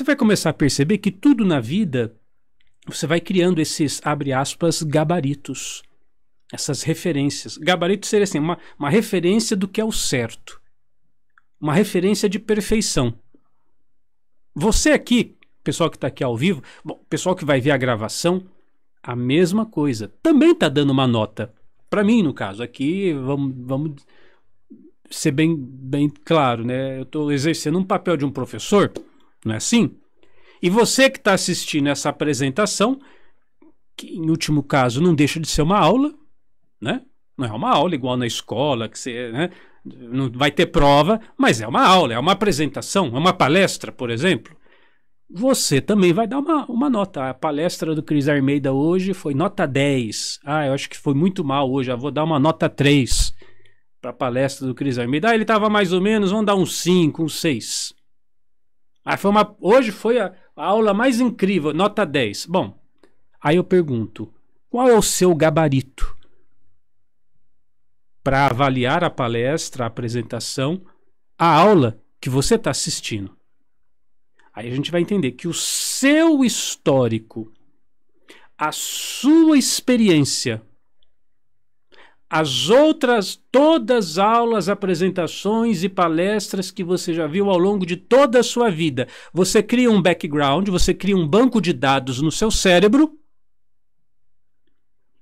você vai começar a perceber que tudo na vida você vai criando esses, abre aspas, gabaritos. Essas referências. Gabarito seria assim, uma, uma referência do que é o certo. Uma referência de perfeição. Você aqui, pessoal que está aqui ao vivo, bom, pessoal que vai ver a gravação, a mesma coisa. Também está dando uma nota. Para mim, no caso, aqui, vamos, vamos ser bem, bem claro, né? Eu estou exercendo um papel de um professor não é assim? E você que está assistindo essa apresentação, que em último caso não deixa de ser uma aula, né? Não é uma aula igual na escola, que você né? não vai ter prova, mas é uma aula, é uma apresentação, é uma palestra, por exemplo. Você também vai dar uma, uma nota. A palestra do Cris Armeida hoje foi nota 10. Ah, eu acho que foi muito mal hoje, eu vou dar uma nota 3 para a palestra do Cris Armeida. Ah, ele estava mais ou menos, vamos dar um 5, um 6. Ah, foi uma, hoje foi a, a aula mais incrível, nota 10. Bom, aí eu pergunto: qual é o seu gabarito para avaliar a palestra, a apresentação, a aula que você está assistindo? Aí a gente vai entender que o seu histórico, a sua experiência as outras, todas aulas, apresentações e palestras que você já viu ao longo de toda a sua vida. Você cria um background, você cria um banco de dados no seu cérebro.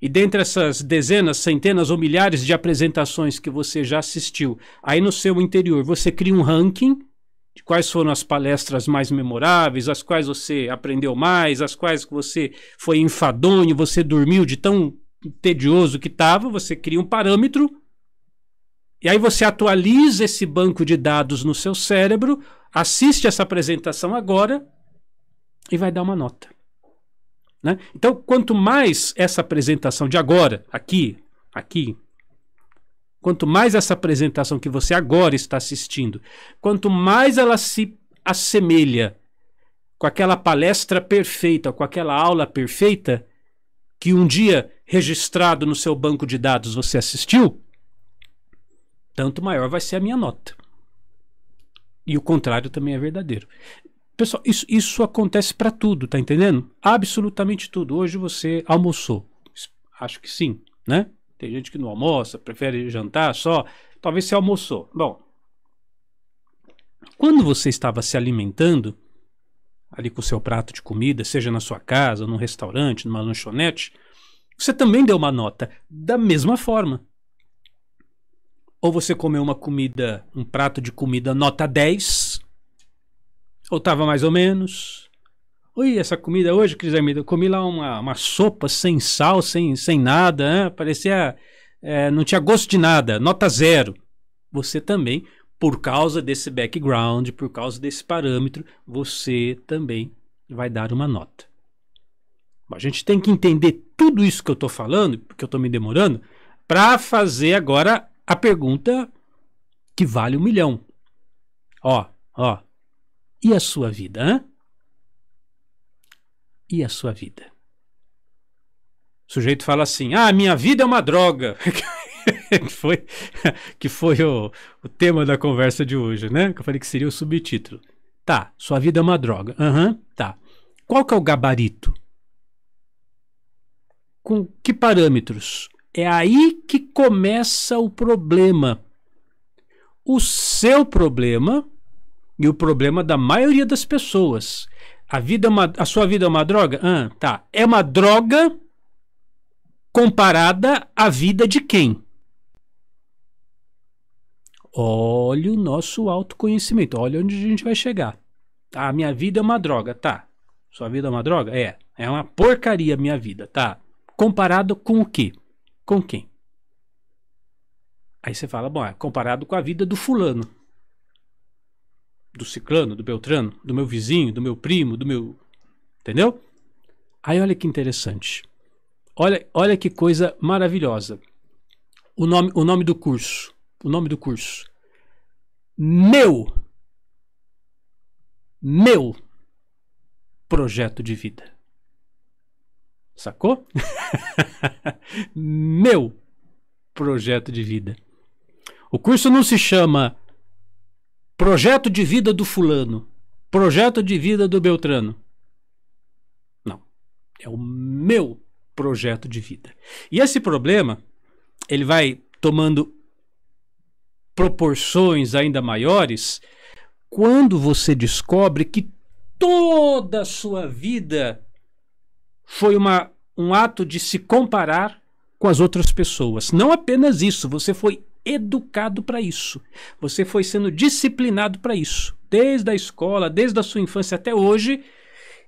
E dentre essas dezenas, centenas ou milhares de apresentações que você já assistiu, aí no seu interior você cria um ranking de quais foram as palestras mais memoráveis, as quais você aprendeu mais, as quais você foi enfadonho, você dormiu de tão tedioso que estava, você cria um parâmetro e aí você atualiza esse banco de dados no seu cérebro, assiste essa apresentação agora e vai dar uma nota. Né? Então, quanto mais essa apresentação de agora, aqui, aqui, quanto mais essa apresentação que você agora está assistindo, quanto mais ela se assemelha com aquela palestra perfeita, com aquela aula perfeita, que um dia registrado no seu banco de dados você assistiu, tanto maior vai ser a minha nota. E o contrário também é verdadeiro. Pessoal, isso, isso acontece para tudo, tá entendendo? Absolutamente tudo. Hoje você almoçou. Acho que sim, né? Tem gente que não almoça, prefere jantar só. Talvez você almoçou. Bom, quando você estava se alimentando, ali com o seu prato de comida, seja na sua casa, num restaurante, numa lanchonete, você também deu uma nota da mesma forma. Ou você comeu uma comida, um prato de comida nota 10, ou estava mais ou menos. Oi, essa comida hoje, Cris Amida, eu comi lá uma, uma sopa sem sal, sem, sem nada, né? parecia. É, não tinha gosto de nada, nota zero. Você também por causa desse background, por causa desse parâmetro, você também vai dar uma nota. A gente tem que entender tudo isso que eu estou falando, porque eu estou me demorando, para fazer agora a pergunta que vale um milhão. Ó, ó. E a sua vida, hã? E a sua vida? O sujeito fala assim: ah, minha vida é uma droga. que foi, que foi o, o, tema da conversa de hoje, né? Que eu falei que seria o subtítulo. Tá, sua vida é uma droga. Aham, uhum, tá. Qual que é o gabarito? Com que parâmetros? É aí que começa o problema. O seu problema e o problema da maioria das pessoas. A, vida é uma, a sua vida é uma droga? Ah, tá. É uma droga comparada à vida de quem? olha o nosso autoconhecimento, olha onde a gente vai chegar. Ah, minha vida é uma droga, tá. Sua vida é uma droga? É. É uma porcaria a minha vida, tá. Comparado com o quê? Com quem? Aí você fala, bom, é comparado com a vida do fulano. Do ciclano, do beltrano, do meu vizinho, do meu primo, do meu... Entendeu? Aí olha que interessante. Olha, olha que coisa maravilhosa. O nome, o nome do curso. O nome do curso meu, meu projeto de vida. Sacou? meu projeto de vida. O curso não se chama Projeto de Vida do Fulano, Projeto de Vida do Beltrano. Não. É o meu projeto de vida. E esse problema, ele vai tomando proporções ainda maiores quando você descobre que toda a sua vida foi uma, um ato de se comparar com as outras pessoas. Não apenas isso, você foi educado para isso. Você foi sendo disciplinado para isso. Desde a escola, desde a sua infância até hoje,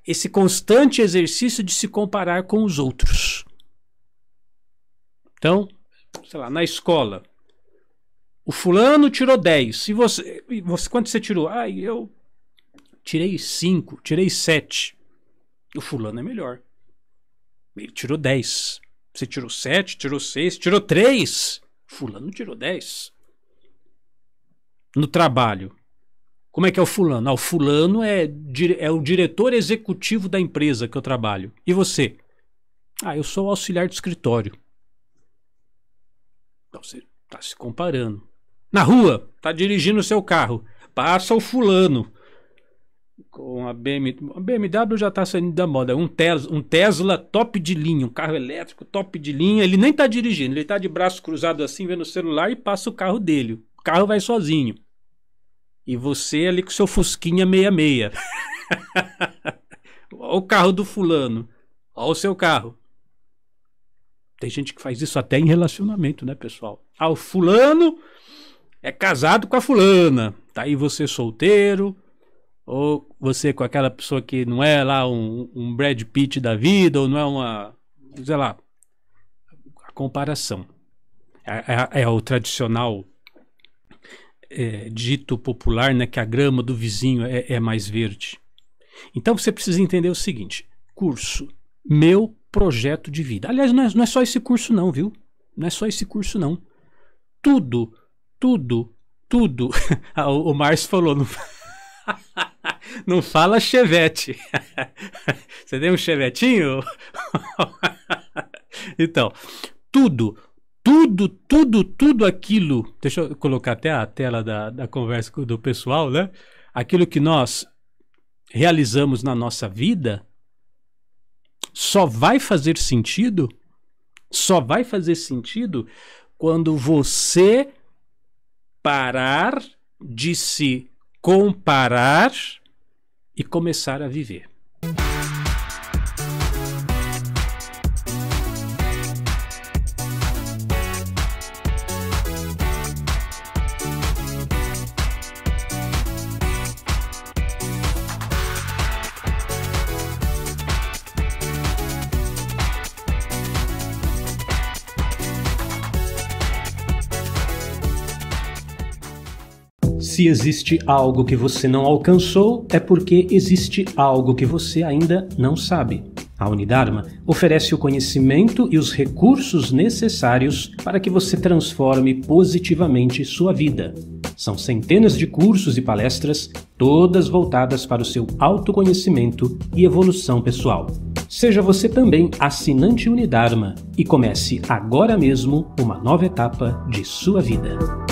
esse constante exercício de se comparar com os outros. Então, sei lá, na escola, o fulano tirou 10. E você, você quanto você tirou? Ah, eu tirei 5, tirei 7. O fulano é melhor. Ele tirou 10. Você tirou 7, tirou 6, tirou 3. Fulano tirou 10. No trabalho. Como é que é o fulano? Ah, o fulano é, é o diretor executivo da empresa que eu trabalho. E você? Ah, eu sou o auxiliar de escritório. Então você está se comparando na rua, tá dirigindo o seu carro. Passa o fulano com a BMW. A BMW já tá saindo da moda. Um Tesla, um Tesla top de linha, um carro elétrico top de linha. Ele nem tá dirigindo, ele tá de braço cruzado assim, vendo o celular e passa o carro dele. O carro vai sozinho. E você ali com seu Fusquinha 66. Olha o carro do fulano. Olha o seu carro. Tem gente que faz isso até em relacionamento, né, pessoal? Ah, o fulano é casado com a fulana. Tá aí você solteiro, ou você com aquela pessoa que não é lá um, um Brad Pitt da vida, ou não é uma. sei lá. A comparação. É, é, é o tradicional é, dito popular, né? Que a grama do vizinho é, é mais verde. Então você precisa entender o seguinte: curso, meu projeto de vida. Aliás, não é, não é, só esse curso, não, viu? Não é só esse curso, não. Tudo tudo, tudo. Ah, o, o Márcio falou, não, não fala chevette. Você tem um chevetinho? então, tudo, tudo, tudo, tudo aquilo. Deixa eu colocar até a tela da, da conversa do pessoal, né? Aquilo que nós realizamos na nossa vida só vai fazer sentido, só vai fazer sentido quando você parar de se comparar e começar a viver. Se existe algo que você não alcançou, é porque existe algo que você ainda não sabe. A Unidarma oferece o conhecimento e os recursos necessários para que você transforme positivamente sua vida. São centenas de cursos e palestras, todas voltadas para o seu autoconhecimento e evolução pessoal. Seja você também assinante Unidarma e comece agora mesmo uma nova etapa de sua vida.